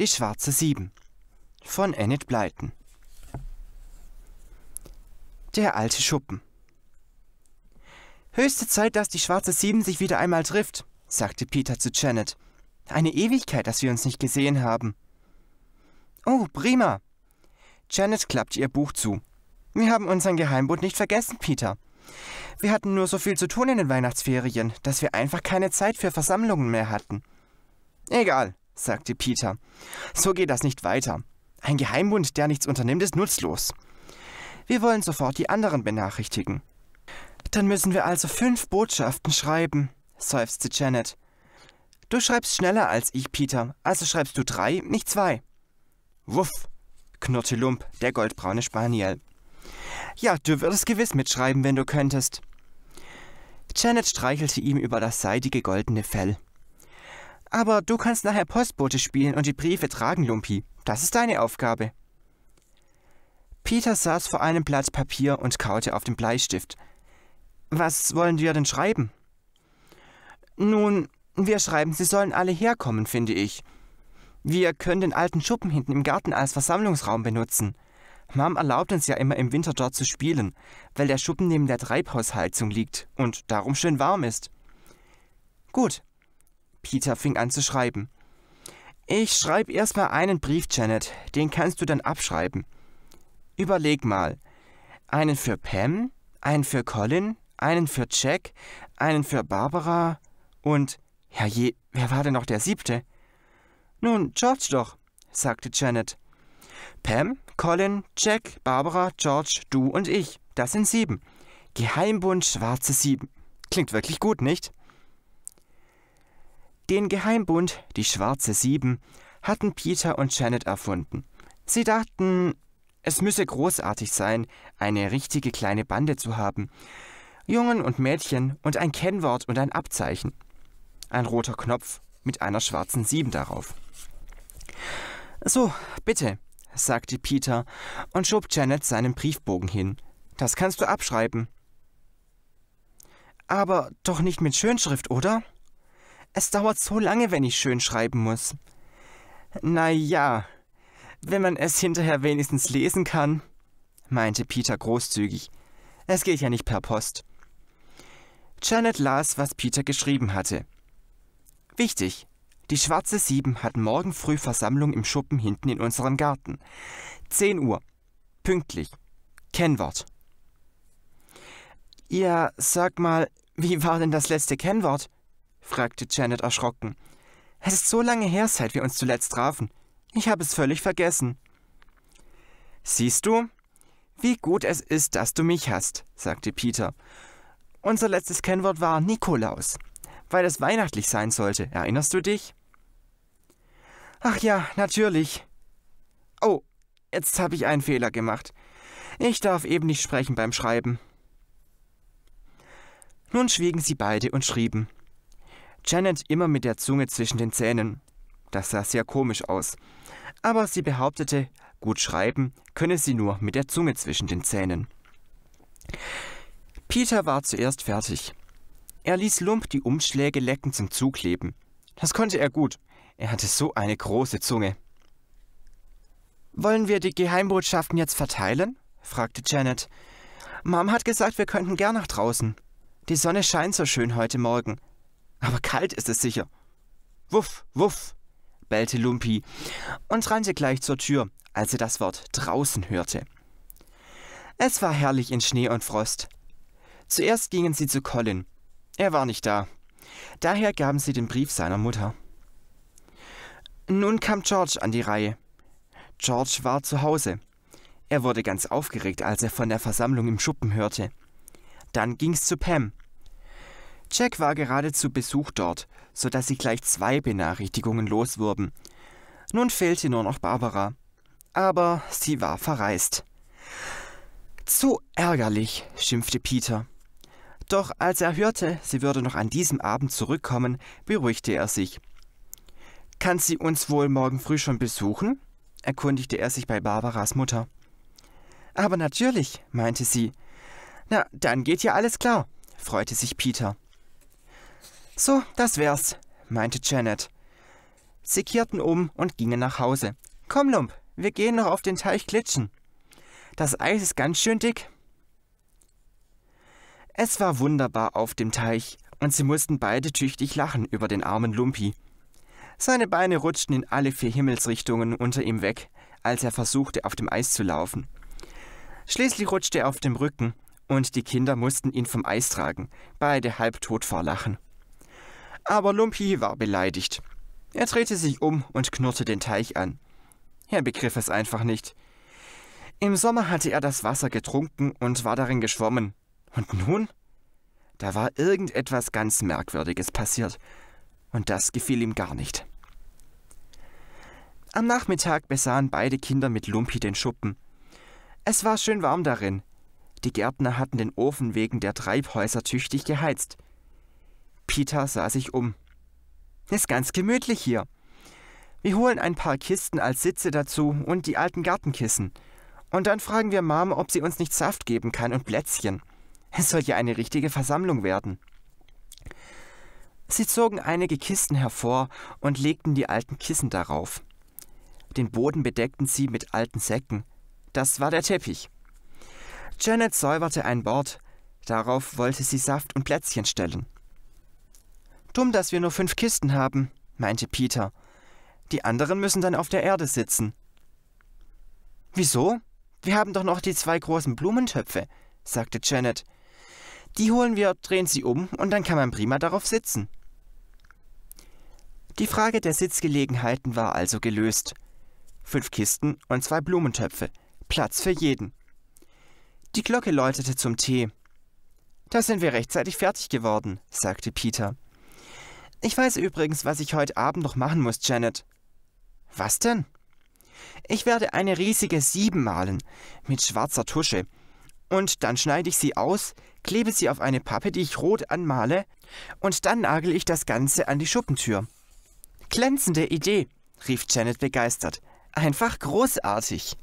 Die schwarze Sieben von Enid Blyton Der alte Schuppen Höchste Zeit, dass die schwarze Sieben sich wieder einmal trifft, sagte Peter zu Janet. Eine Ewigkeit, dass wir uns nicht gesehen haben. Oh, prima. Janet klappte ihr Buch zu. Wir haben unseren Geheimbund nicht vergessen, Peter. Wir hatten nur so viel zu tun in den Weihnachtsferien, dass wir einfach keine Zeit für Versammlungen mehr hatten. Egal, sagte Peter. So geht das nicht weiter. Ein Geheimbund, der nichts unternimmt, ist nutzlos. Wir wollen sofort die anderen benachrichtigen. Dann müssen wir also fünf Botschaften schreiben, seufzte Janet. Du schreibst schneller als ich, Peter, also schreibst du drei, nicht zwei. Wuff, knurrte Lump, der goldbraune Spaniel. Ja, du würdest gewiss mitschreiben, wenn du könntest. Janet streichelte ihm über das seidige goldene Fell. Aber du kannst nachher Postbote spielen und die Briefe tragen, Lumpi. Das ist deine Aufgabe. Peter saß vor einem Blatt Papier und kaute auf dem Bleistift. Was wollen wir denn schreiben? Nun, wir schreiben, sie sollen alle herkommen, finde ich. Wir können den alten Schuppen hinten im Garten als Versammlungsraum benutzen. Mom erlaubt uns ja immer im Winter dort zu spielen, weil der Schuppen neben der Treibhausheizung liegt und darum schön warm ist. Gut, Peter fing an zu schreiben. Ich schreibe erstmal einen Brief, Janet. Den kannst du dann abschreiben. Überleg mal. Einen für Pam, einen für Colin, einen für Jack, einen für Barbara und. Herrje, wer war denn noch der siebte? Nun, George doch, sagte Janet. Pam, Colin, Jack, Barbara, George, du und ich. Das sind sieben. Geheimbund Schwarze Sieben. Klingt wirklich gut, nicht? Den Geheimbund, die Schwarze Sieben, hatten Peter und Janet erfunden. Sie dachten, es müsse großartig sein, eine richtige kleine Bande zu haben. Jungen und Mädchen und ein Kennwort und ein Abzeichen. Ein roter Knopf mit einer schwarzen Sieben darauf. So, bitte, sagte Peter und schob Janet seinen Briefbogen hin. Das kannst du abschreiben. Aber doch nicht mit Schönschrift, oder? Es dauert so lange, wenn ich schön schreiben muss. Na ja, wenn man es hinterher wenigstens lesen kann, meinte Peter großzügig. Es geht ja nicht per Post. Janet las, was Peter geschrieben hatte. Wichtig, die schwarze Sieben hat morgen früh Versammlung im Schuppen hinten in unserem Garten. 10 Uhr. Pünktlich. Kennwort. Ja, sag mal, wie war denn das letzte Kennwort? fragte Janet erschrocken. Es ist so lange her, seit wir uns zuletzt trafen. Ich habe es völlig vergessen. Siehst du, wie gut es ist, dass du mich hast, sagte Peter. Unser letztes Kennwort war Nikolaus, weil es weihnachtlich sein sollte. Erinnerst du dich? Ach ja, natürlich. Oh, jetzt habe ich einen Fehler gemacht. Ich darf eben nicht sprechen beim Schreiben. Nun schwiegen sie beide und schrieben. Janet immer mit der Zunge zwischen den Zähnen. Das sah sehr komisch aus. Aber sie behauptete, gut schreiben könne sie nur mit der Zunge zwischen den Zähnen. Peter war zuerst fertig. Er ließ Lump die Umschläge lecken zum Zukleben. Das konnte er gut. Er hatte so eine große Zunge. Wollen wir die Geheimbotschaften jetzt verteilen? fragte Janet. Mom hat gesagt, wir könnten gern nach draußen. Die Sonne scheint so schön heute Morgen. Aber kalt ist es sicher. Wuff, wuff, bellte Lumpi und rannte gleich zur Tür, als er das Wort draußen hörte. Es war herrlich in Schnee und Frost. Zuerst gingen sie zu Colin. Er war nicht da. Daher gaben sie den Brief seiner Mutter. Nun kam George an die Reihe. George war zu Hause. Er wurde ganz aufgeregt, als er von der Versammlung im Schuppen hörte. Dann ging's zu Pam. Jack war gerade zu Besuch dort, so dass sie gleich zwei Benachrichtigungen loswurden. Nun fehlte nur noch Barbara. Aber sie war verreist. Zu ärgerlich, schimpfte Peter. Doch als er hörte, sie würde noch an diesem Abend zurückkommen, beruhigte er sich. Kann sie uns wohl morgen früh schon besuchen? erkundigte er sich bei Barbaras Mutter. Aber natürlich, meinte sie. Na, dann geht ja alles klar, freute sich Peter. So, das wär's, meinte Janet. Sie kehrten um und gingen nach Hause. Komm, Lump, wir gehen noch auf den Teich klitschen. Das Eis ist ganz schön dick. Es war wunderbar auf dem Teich, und sie mussten beide tüchtig lachen über den armen Lumpi. Seine Beine rutschten in alle vier Himmelsrichtungen unter ihm weg, als er versuchte, auf dem Eis zu laufen. Schließlich rutschte er auf dem Rücken, und die Kinder mussten ihn vom Eis tragen, beide halbtot vor Lachen aber Lumpi war beleidigt. Er drehte sich um und knurrte den Teich an. Er begriff es einfach nicht. Im Sommer hatte er das Wasser getrunken und war darin geschwommen. Und nun? Da war irgendetwas ganz Merkwürdiges passiert. Und das gefiel ihm gar nicht. Am Nachmittag besahen beide Kinder mit Lumpi den Schuppen. Es war schön warm darin. Die Gärtner hatten den Ofen wegen der Treibhäuser tüchtig geheizt. Peter sah sich um. Ist ganz gemütlich hier. Wir holen ein paar Kisten als Sitze dazu und die alten Gartenkissen. Und dann fragen wir Mom, ob sie uns nicht Saft geben kann und Plätzchen. Es soll ja eine richtige Versammlung werden. Sie zogen einige Kisten hervor und legten die alten Kissen darauf. Den Boden bedeckten sie mit alten Säcken. Das war der Teppich. Janet säuberte ein Bord. Darauf wollte sie Saft und Plätzchen stellen. Dumm, dass wir nur fünf Kisten haben, meinte Peter. Die anderen müssen dann auf der Erde sitzen. Wieso? Wir haben doch noch die zwei großen Blumentöpfe, sagte Janet. Die holen wir, drehen sie um und dann kann man prima darauf sitzen. Die Frage der Sitzgelegenheiten war also gelöst. Fünf Kisten und zwei Blumentöpfe, Platz für jeden. Die Glocke läutete zum Tee. Da sind wir rechtzeitig fertig geworden, sagte Peter. Ich weiß übrigens, was ich heute Abend noch machen muss, Janet. Was denn? Ich werde eine riesige Sieben malen, mit schwarzer Tusche. Und dann schneide ich sie aus, klebe sie auf eine Pappe, die ich rot anmale, und dann nagel ich das Ganze an die Schuppentür. Glänzende Idee, rief Janet begeistert. Einfach großartig.